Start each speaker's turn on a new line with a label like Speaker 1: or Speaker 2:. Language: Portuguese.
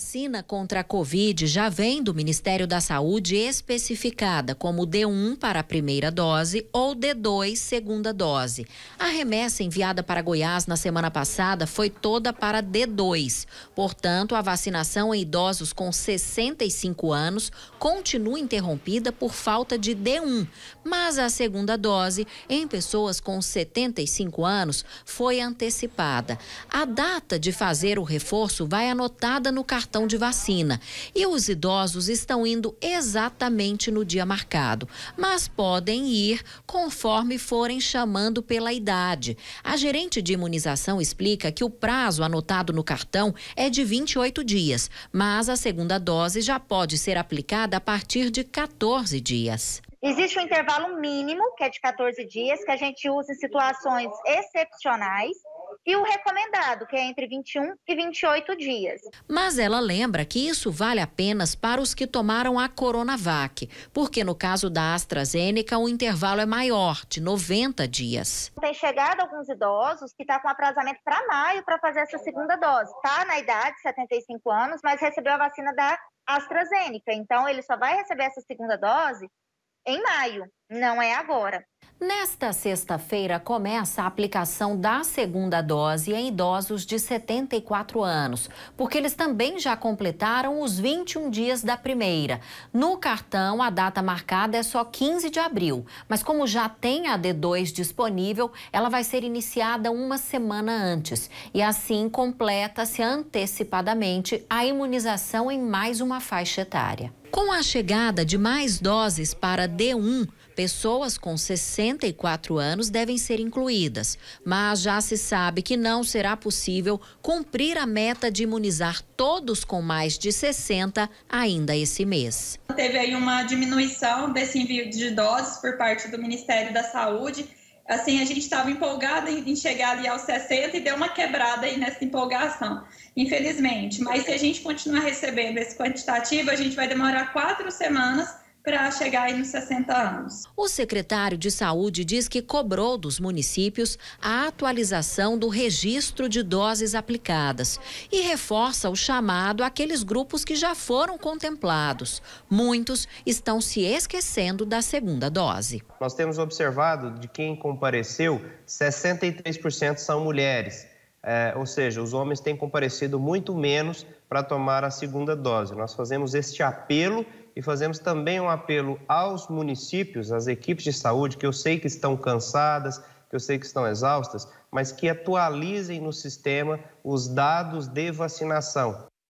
Speaker 1: Vacina contra a Covid já vem do Ministério da Saúde especificada como D1 para a primeira dose ou D2 segunda dose. A remessa enviada para Goiás na semana passada foi toda para D2. Portanto, a vacinação em idosos com 65 anos continua interrompida por falta de D1, mas a segunda dose em pessoas com 75 anos foi antecipada. A data de fazer o reforço vai anotada no cartão cartão de vacina. E os idosos estão indo exatamente no dia marcado, mas podem ir conforme forem chamando pela idade. A gerente de imunização explica que o prazo anotado no cartão é de 28 dias, mas a segunda dose já pode ser aplicada a partir de 14 dias.
Speaker 2: Existe um intervalo mínimo, que é de 14 dias, que a gente usa em situações excepcionais e o recomendado, que é entre 21 e 28 dias.
Speaker 1: Mas ela lembra que isso vale apenas para os que tomaram a Coronavac, porque no caso da AstraZeneca o intervalo é maior, de 90 dias.
Speaker 2: Tem chegado alguns idosos que estão tá com aprazamento para maio para fazer essa segunda dose. Está na idade, 75 anos, mas recebeu a vacina da AstraZeneca. Então, ele só vai receber essa segunda dose
Speaker 1: em maio, não é agora. Nesta sexta-feira começa a aplicação da segunda dose em idosos de 74 anos, porque eles também já completaram os 21 dias da primeira. No cartão, a data marcada é só 15 de abril, mas como já tem a D2 disponível, ela vai ser iniciada uma semana antes e assim completa-se antecipadamente a imunização em mais uma faixa etária. Com a chegada de mais doses para D1, Pessoas com 64 anos devem ser incluídas, mas já se sabe que não será possível cumprir a meta de imunizar todos com mais de 60 ainda esse mês.
Speaker 3: Teve aí uma diminuição desse envio de doses por parte do Ministério da Saúde. Assim, a gente estava empolgada em chegar ali aos 60 e deu uma quebrada aí nessa empolgação, infelizmente. Mas se a gente continuar recebendo esse quantitativo, a gente vai demorar quatro semanas para chegar aí nos 60
Speaker 1: anos. O secretário de Saúde diz que cobrou dos municípios a atualização do registro de doses aplicadas e reforça o chamado àqueles grupos que já foram contemplados. Muitos estão se esquecendo
Speaker 4: da segunda dose. Nós temos observado de quem compareceu, 63% são mulheres. É, ou seja, os homens têm comparecido muito menos para tomar a segunda dose. Nós fazemos este apelo e fazemos também um apelo aos municípios, às equipes de saúde, que eu sei que estão cansadas, que eu sei que estão exaustas, mas que atualizem no sistema os dados de vacinação.